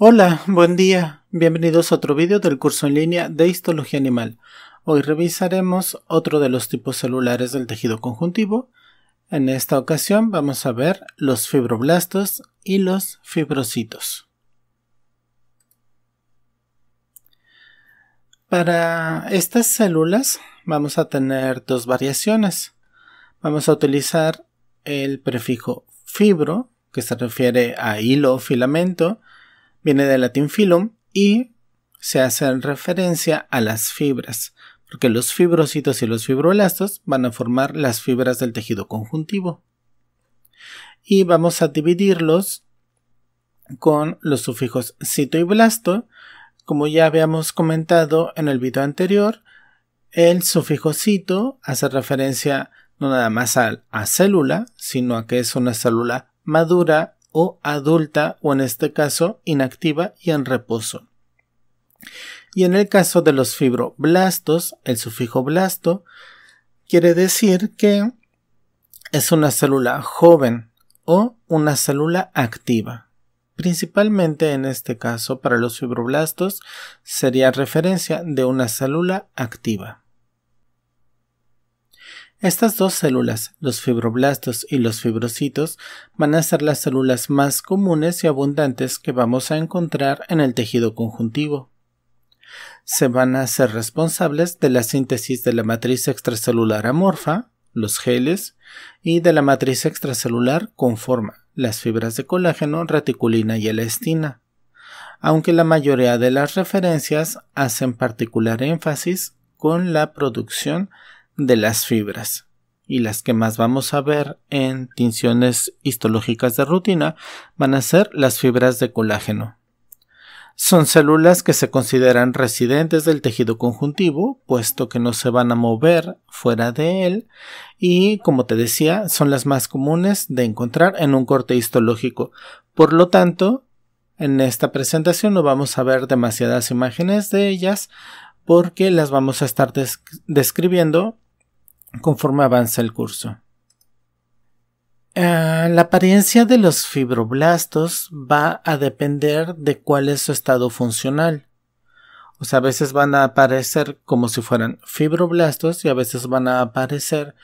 Hola, buen día. Bienvenidos a otro vídeo del curso en línea de Histología Animal. Hoy revisaremos otro de los tipos celulares del tejido conjuntivo. En esta ocasión vamos a ver los fibroblastos y los fibrocitos. Para estas células vamos a tener dos variaciones. Vamos a utilizar el prefijo fibro, que se refiere a hilo o filamento, Viene del latín filum y se hace referencia a las fibras, porque los fibrocitos y los fibroblastos van a formar las fibras del tejido conjuntivo. Y vamos a dividirlos con los sufijos cito y blasto. Como ya habíamos comentado en el video anterior, el sufijo cito hace referencia no nada más a, a célula, sino a que es una célula madura o adulta o en este caso inactiva y en reposo. Y en el caso de los fibroblastos, el sufijo blasto quiere decir que es una célula joven o una célula activa. Principalmente en este caso para los fibroblastos sería referencia de una célula activa. Estas dos células, los fibroblastos y los fibrocitos, van a ser las células más comunes y abundantes que vamos a encontrar en el tejido conjuntivo. Se van a ser responsables de la síntesis de la matriz extracelular amorfa, los geles, y de la matriz extracelular conforma, las fibras de colágeno, reticulina y elastina. Aunque la mayoría de las referencias hacen particular énfasis con la producción de las fibras y las que más vamos a ver en tinciones histológicas de rutina van a ser las fibras de colágeno. Son células que se consideran residentes del tejido conjuntivo, puesto que no se van a mover fuera de él, y como te decía, son las más comunes de encontrar en un corte histológico. Por lo tanto, en esta presentación no vamos a ver demasiadas imágenes de ellas porque las vamos a estar describiendo conforme avanza el curso. Ah, la apariencia de los fibroblastos va a depender de cuál es su estado funcional. O sea, a veces van a aparecer como si fueran fibroblastos y a veces van a aparecer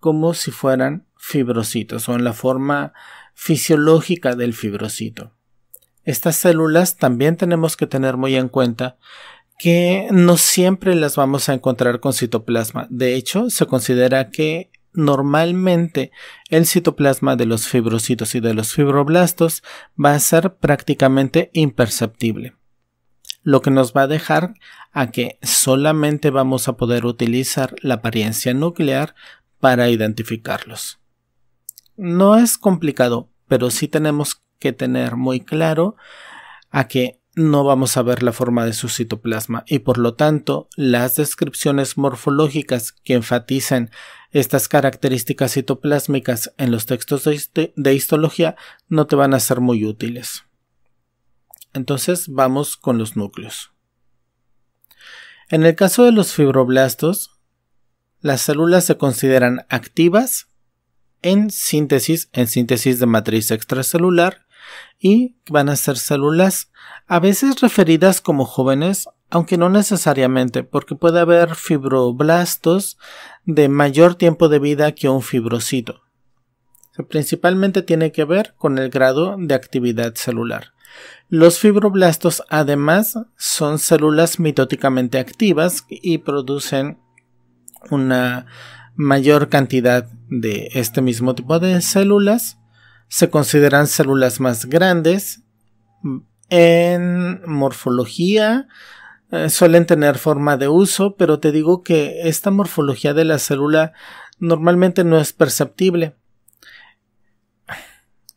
como si fueran fibrocitos o en la forma fisiológica del fibrocito. Estas células también tenemos que tener muy en cuenta que no siempre las vamos a encontrar con citoplasma. De hecho, se considera que normalmente el citoplasma de los fibrocitos y de los fibroblastos va a ser prácticamente imperceptible. Lo que nos va a dejar a que solamente vamos a poder utilizar la apariencia nuclear para identificarlos. No es complicado, pero sí tenemos que tener muy claro a que no vamos a ver la forma de su citoplasma y por lo tanto las descripciones morfológicas que enfatizan estas características citoplasmicas en los textos de, de histología no te van a ser muy útiles. Entonces vamos con los núcleos. En el caso de los fibroblastos, las células se consideran activas en síntesis, en síntesis de matriz extracelular, y van a ser células a veces referidas como jóvenes, aunque no necesariamente, porque puede haber fibroblastos de mayor tiempo de vida que un fibrocito. Principalmente tiene que ver con el grado de actividad celular. Los fibroblastos además son células mitóticamente activas y producen una mayor cantidad de este mismo tipo de células se consideran células más grandes. En morfología eh, suelen tener forma de uso, pero te digo que esta morfología de la célula normalmente no es perceptible.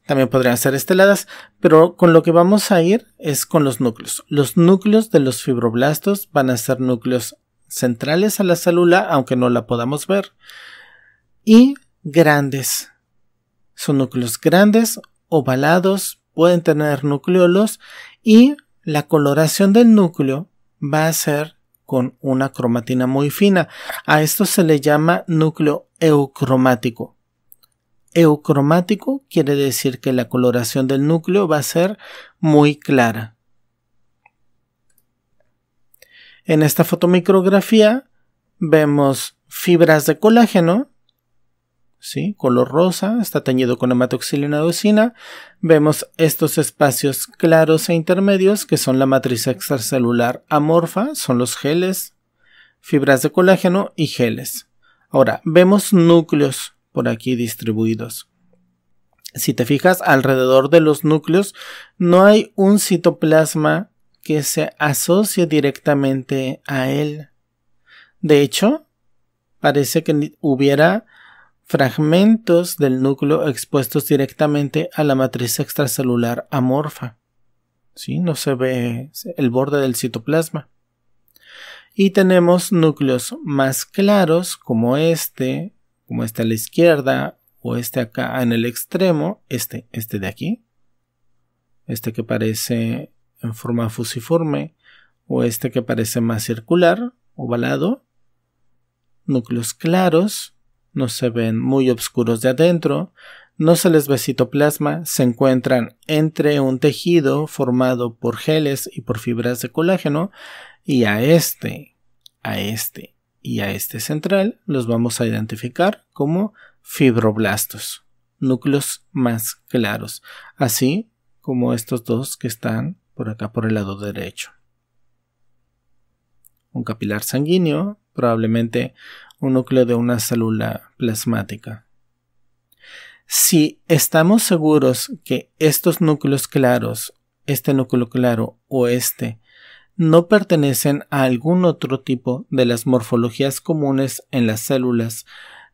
También podrían ser esteladas, pero con lo que vamos a ir es con los núcleos. Los núcleos de los fibroblastos van a ser núcleos centrales a la célula, aunque no la podamos ver, y grandes. Son núcleos grandes, ovalados, pueden tener nucleolos y la coloración del núcleo va a ser con una cromatina muy fina. A esto se le llama núcleo eucromático. Eucromático quiere decir que la coloración del núcleo va a ser muy clara. En esta fotomicrografía vemos fibras de colágeno Color rosa, está teñido con hematoxilina eosina. Vemos estos espacios claros e intermedios que son la matriz extracelular amorfa, son los geles, fibras de colágeno y geles. Ahora, vemos núcleos por aquí distribuidos. Si te fijas, alrededor de los núcleos no hay un citoplasma que se asocie directamente a él. De hecho, parece que hubiera fragmentos del núcleo expuestos directamente a la matriz extracelular amorfa. ¿Sí? No se ve el borde del citoplasma. Y tenemos núcleos más claros como este, como este a la izquierda o este acá en el extremo, este, este de aquí, este que parece en forma fusiforme o este que parece más circular, ovalado, núcleos claros no se ven muy oscuros de adentro, no se les ve citoplasma, se encuentran entre un tejido formado por geles y por fibras de colágeno y a este, a este y a este central los vamos a identificar como fibroblastos, núcleos más claros, así como estos dos que están por acá por el lado derecho. Un capilar sanguíneo, probablemente un núcleo de una célula plasmática. Si estamos seguros que estos núcleos claros, este núcleo claro o este, no pertenecen a algún otro tipo de las morfologías comunes en las células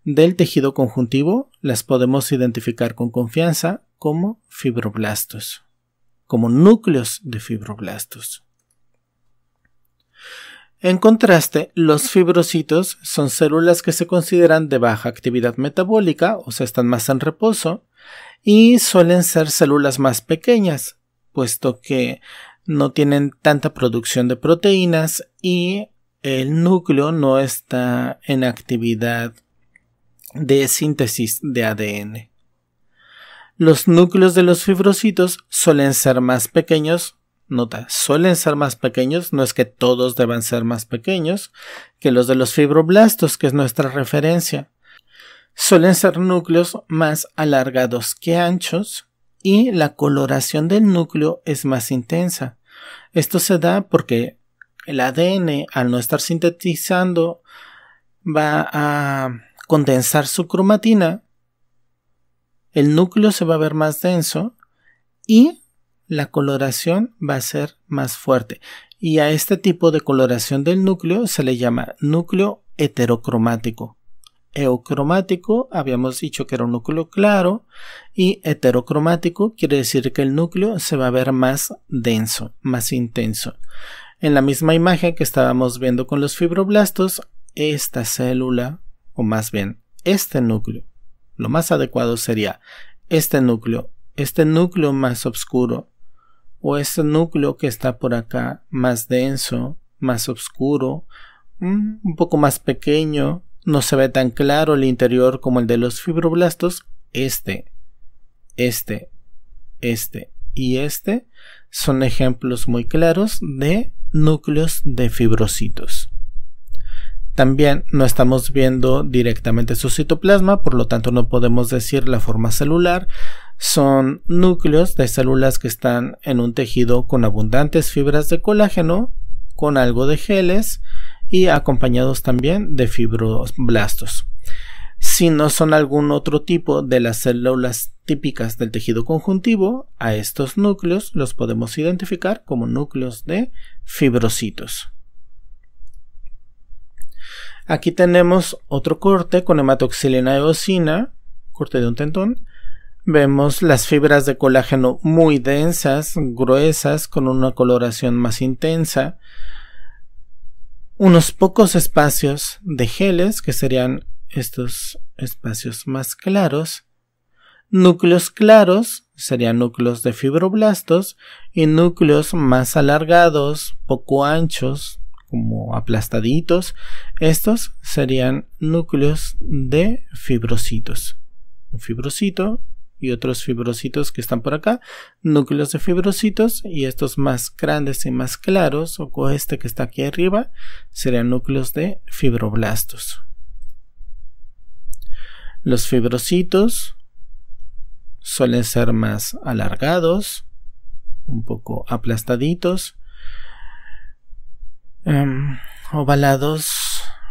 del tejido conjuntivo, las podemos identificar con confianza como fibroblastos, como núcleos de fibroblastos. En contraste, los fibrocitos son células que se consideran de baja actividad metabólica, o sea, están más en reposo, y suelen ser células más pequeñas, puesto que no tienen tanta producción de proteínas y el núcleo no está en actividad de síntesis de ADN. Los núcleos de los fibrocitos suelen ser más pequeños Nota, suelen ser más pequeños, no es que todos deban ser más pequeños que los de los fibroblastos, que es nuestra referencia. Suelen ser núcleos más alargados que anchos y la coloración del núcleo es más intensa. Esto se da porque el ADN, al no estar sintetizando, va a condensar su cromatina, el núcleo se va a ver más denso y la coloración va a ser más fuerte. Y a este tipo de coloración del núcleo se le llama núcleo heterocromático. Eucromático habíamos dicho que era un núcleo claro, y heterocromático quiere decir que el núcleo se va a ver más denso, más intenso. En la misma imagen que estábamos viendo con los fibroblastos, esta célula, o más bien este núcleo, lo más adecuado sería este núcleo, este núcleo más oscuro, o este núcleo que está por acá más denso, más oscuro, mm, un poco más pequeño, no se ve tan claro el interior como el de los fibroblastos, este, este, este y este son ejemplos muy claros de núcleos de fibrocitos. También no estamos viendo directamente su citoplasma, por lo tanto no podemos decir la forma celular, son núcleos de células que están en un tejido con abundantes fibras de colágeno, con algo de geles y acompañados también de fibroblastos. Si no son algún otro tipo de las células típicas del tejido conjuntivo, a estos núcleos los podemos identificar como núcleos de fibrocitos. Aquí tenemos otro corte con hematoxilina eosina, corte de un tentón. Vemos las fibras de colágeno muy densas, gruesas, con una coloración más intensa. Unos pocos espacios de geles, que serían estos espacios más claros. Núcleos claros, serían núcleos de fibroblastos, y núcleos más alargados, poco anchos, como aplastaditos, estos serían núcleos de fibrocitos. Un fibrocito y otros fibrocitos que están por acá, núcleos de fibrocitos y estos más grandes y más claros, o este que está aquí arriba, serían núcleos de fibroblastos. Los fibrocitos suelen ser más alargados, un poco aplastaditos, em, ovalados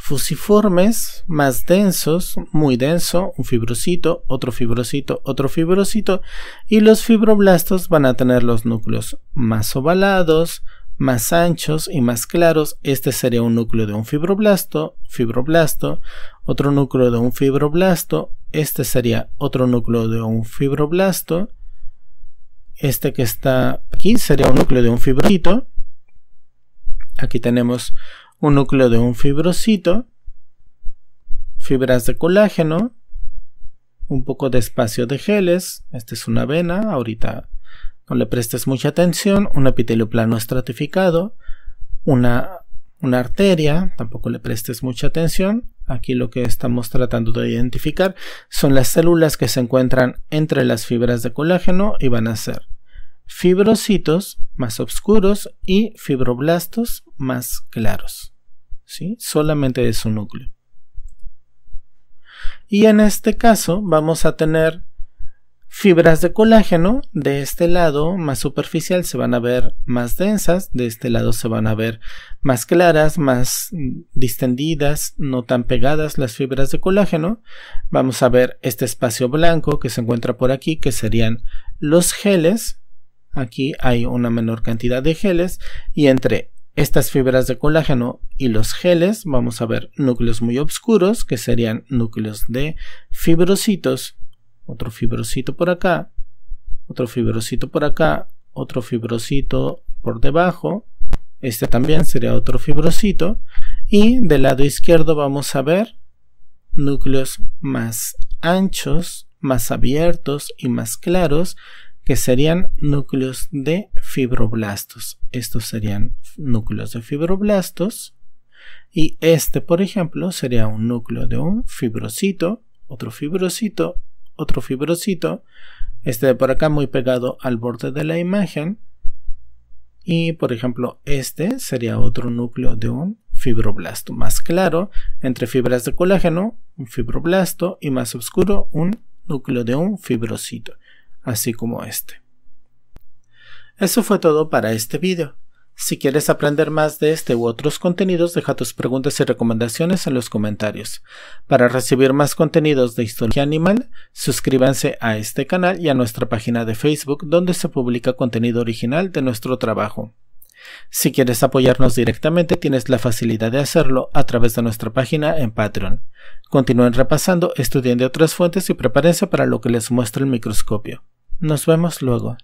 fusiformes más densos, muy denso, un fibrocito, otro fibrocito, otro fibrocito, y los fibroblastos van a tener los núcleos más ovalados, más anchos y más claros. Este sería un núcleo de un fibroblasto, fibroblasto, otro núcleo de un fibroblasto, este sería otro núcleo de un fibroblasto, este que está aquí sería un núcleo de un fibrocito. Aquí tenemos un núcleo de un fibrocito, fibras de colágeno, un poco de espacio de geles, esta es una vena, ahorita no le prestes mucha atención, un epitelio plano estratificado, una, una arteria, tampoco le prestes mucha atención. Aquí lo que estamos tratando de identificar son las células que se encuentran entre las fibras de colágeno y van a ser fibrocitos más oscuros y fibroblastos más claros, ¿sí? solamente de su núcleo. Y en este caso vamos a tener fibras de colágeno, de este lado más superficial se van a ver más densas, de este lado se van a ver más claras, más distendidas, no tan pegadas las fibras de colágeno. Vamos a ver este espacio blanco que se encuentra por aquí, que serían los geles, Aquí hay una menor cantidad de geles y entre estas fibras de colágeno y los geles vamos a ver núcleos muy oscuros que serían núcleos de fibrocitos, otro fibrocito por acá, otro fibrocito por acá, otro fibrocito por debajo, este también sería otro fibrocito y del lado izquierdo vamos a ver núcleos más anchos, más abiertos y más claros que serían núcleos de fibroblastos. Estos serían núcleos de fibroblastos. Y este, por ejemplo, sería un núcleo de un fibrocito, otro fibrocito, otro fibrocito. Este de por acá muy pegado al borde de la imagen. Y por ejemplo, este sería otro núcleo de un fibroblasto. Más claro, entre fibras de colágeno, un fibroblasto, y más oscuro, un núcleo de un fibrocito así como este. Eso fue todo para este video. Si quieres aprender más de este u otros contenidos, deja tus preguntas y recomendaciones en los comentarios. Para recibir más contenidos de historia animal, suscríbanse a este canal y a nuestra página de Facebook donde se publica contenido original de nuestro trabajo. Si quieres apoyarnos directamente, tienes la facilidad de hacerlo a través de nuestra página en Patreon. Continúen repasando, estudien de otras fuentes y prepárense para lo que les muestra el microscopio. Nos vemos luego.